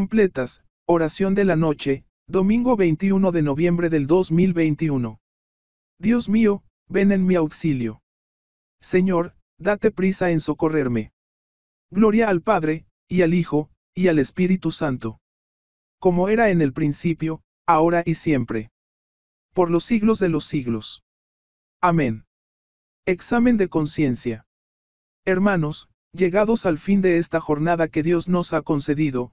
Completas, oración de la noche, domingo 21 de noviembre del 2021. Dios mío, ven en mi auxilio. Señor, date prisa en socorrerme. Gloria al Padre, y al Hijo, y al Espíritu Santo. Como era en el principio, ahora y siempre. Por los siglos de los siglos. Amén. Examen de conciencia. Hermanos, llegados al fin de esta jornada que Dios nos ha concedido,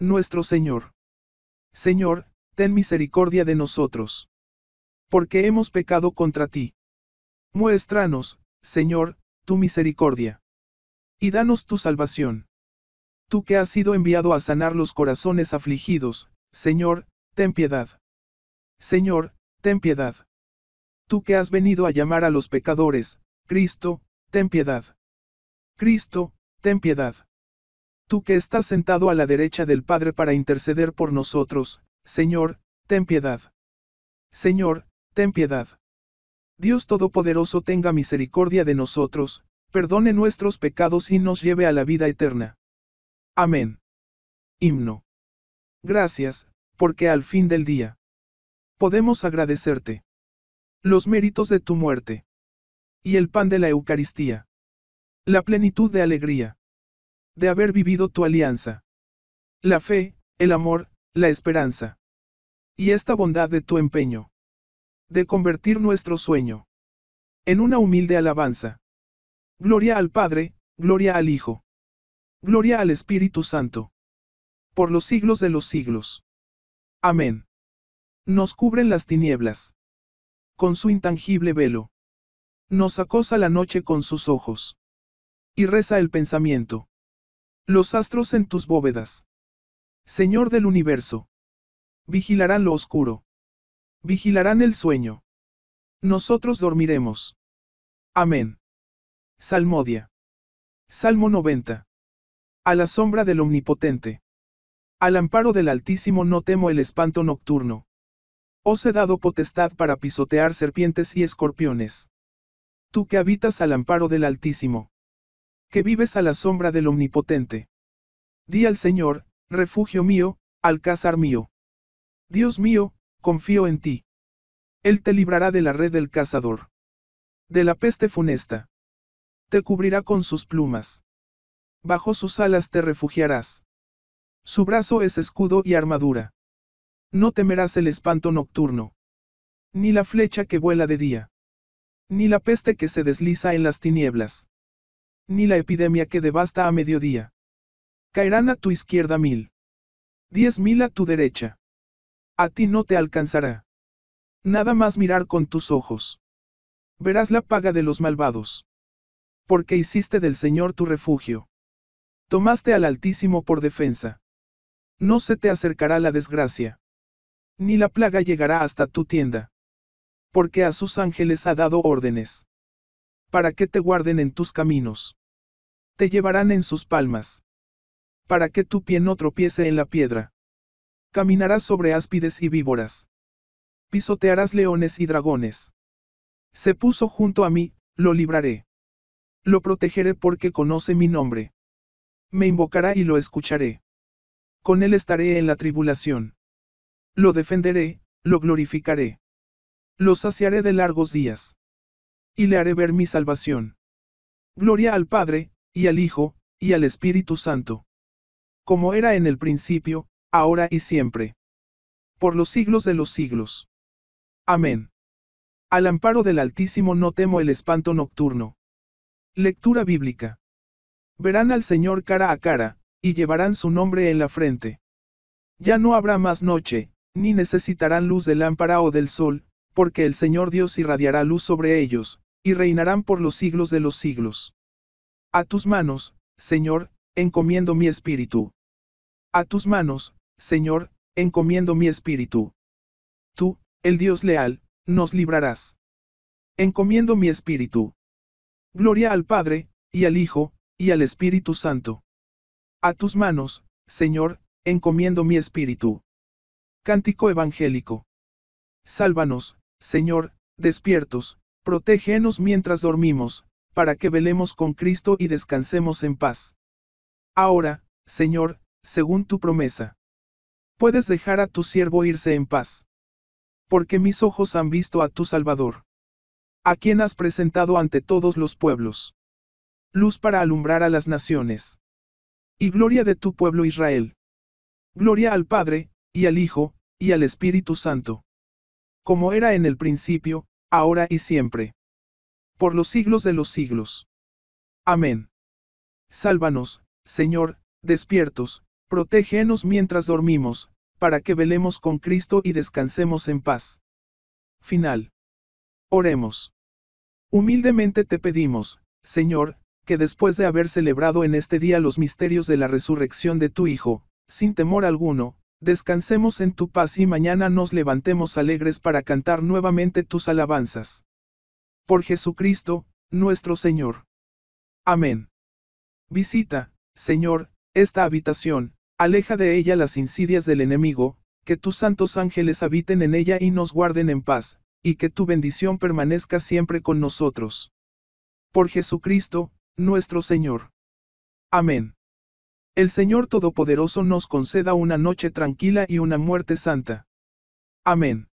nuestro Señor. Señor, ten misericordia de nosotros. Porque hemos pecado contra ti. Muéstranos, Señor, tu misericordia. Y danos tu salvación. Tú que has sido enviado a sanar los corazones afligidos, Señor, ten piedad. Señor, ten piedad. Tú que has venido a llamar a los pecadores, Cristo, ten piedad. Cristo, ten piedad. Tú que estás sentado a la derecha del Padre para interceder por nosotros, Señor, ten piedad. Señor, ten piedad. Dios Todopoderoso tenga misericordia de nosotros, perdone nuestros pecados y nos lleve a la vida eterna. Amén. Himno. Gracias, porque al fin del día podemos agradecerte los méritos de tu muerte y el pan de la Eucaristía, la plenitud de alegría de haber vivido tu alianza. La fe, el amor, la esperanza. Y esta bondad de tu empeño. De convertir nuestro sueño. En una humilde alabanza. Gloria al Padre, gloria al Hijo. Gloria al Espíritu Santo. Por los siglos de los siglos. Amén. Nos cubren las tinieblas. Con su intangible velo. Nos acosa la noche con sus ojos. Y reza el pensamiento. Los astros en tus bóvedas. Señor del universo. Vigilarán lo oscuro. Vigilarán el sueño. Nosotros dormiremos. Amén. Salmodia. Salmo 90. A la sombra del Omnipotente. Al amparo del Altísimo no temo el espanto nocturno. Os he dado potestad para pisotear serpientes y escorpiones. Tú que habitas al amparo del Altísimo que vives a la sombra del Omnipotente. Di al Señor, refugio mío, alcázar mío. Dios mío, confío en ti. Él te librará de la red del cazador. De la peste funesta. Te cubrirá con sus plumas. Bajo sus alas te refugiarás. Su brazo es escudo y armadura. No temerás el espanto nocturno. Ni la flecha que vuela de día. Ni la peste que se desliza en las tinieblas ni la epidemia que devasta a mediodía. Caerán a tu izquierda mil. Diez mil a tu derecha. A ti no te alcanzará. Nada más mirar con tus ojos. Verás la paga de los malvados. Porque hiciste del Señor tu refugio. Tomaste al Altísimo por defensa. No se te acercará la desgracia. Ni la plaga llegará hasta tu tienda. Porque a sus ángeles ha dado órdenes para que te guarden en tus caminos. Te llevarán en sus palmas. Para que tu pie no tropiece en la piedra. Caminarás sobre áspides y víboras. Pisotearás leones y dragones. Se puso junto a mí, lo libraré. Lo protegeré porque conoce mi nombre. Me invocará y lo escucharé. Con él estaré en la tribulación. Lo defenderé, lo glorificaré. Lo saciaré de largos días y le haré ver mi salvación. Gloria al Padre, y al Hijo, y al Espíritu Santo. Como era en el principio, ahora y siempre. Por los siglos de los siglos. Amén. Al amparo del Altísimo no temo el espanto nocturno. Lectura bíblica. Verán al Señor cara a cara, y llevarán su nombre en la frente. Ya no habrá más noche, ni necesitarán luz de lámpara o del sol, porque el Señor Dios irradiará luz sobre ellos, y reinarán por los siglos de los siglos. A tus manos, Señor, encomiendo mi espíritu. A tus manos, Señor, encomiendo mi espíritu. Tú, el Dios leal, nos librarás. Encomiendo mi espíritu. Gloria al Padre, y al Hijo, y al Espíritu Santo. A tus manos, Señor, encomiendo mi espíritu. Cántico evangélico. Sálvanos, Señor, despiertos, Protégenos mientras dormimos, para que velemos con Cristo y descansemos en paz. Ahora, Señor, según tu promesa. Puedes dejar a tu siervo irse en paz. Porque mis ojos han visto a tu Salvador. A quien has presentado ante todos los pueblos. Luz para alumbrar a las naciones. Y gloria de tu pueblo Israel. Gloria al Padre, y al Hijo, y al Espíritu Santo. Como era en el principio, ahora y siempre. Por los siglos de los siglos. Amén. Sálvanos, Señor, despiertos, protégenos mientras dormimos, para que velemos con Cristo y descansemos en paz. Final. Oremos. Humildemente te pedimos, Señor, que después de haber celebrado en este día los misterios de la resurrección de tu Hijo, sin temor alguno, Descansemos en tu paz y mañana nos levantemos alegres para cantar nuevamente tus alabanzas. Por Jesucristo, nuestro Señor. Amén. Visita, Señor, esta habitación, aleja de ella las insidias del enemigo, que tus santos ángeles habiten en ella y nos guarden en paz, y que tu bendición permanezca siempre con nosotros. Por Jesucristo, nuestro Señor. Amén el Señor Todopoderoso nos conceda una noche tranquila y una muerte santa. Amén.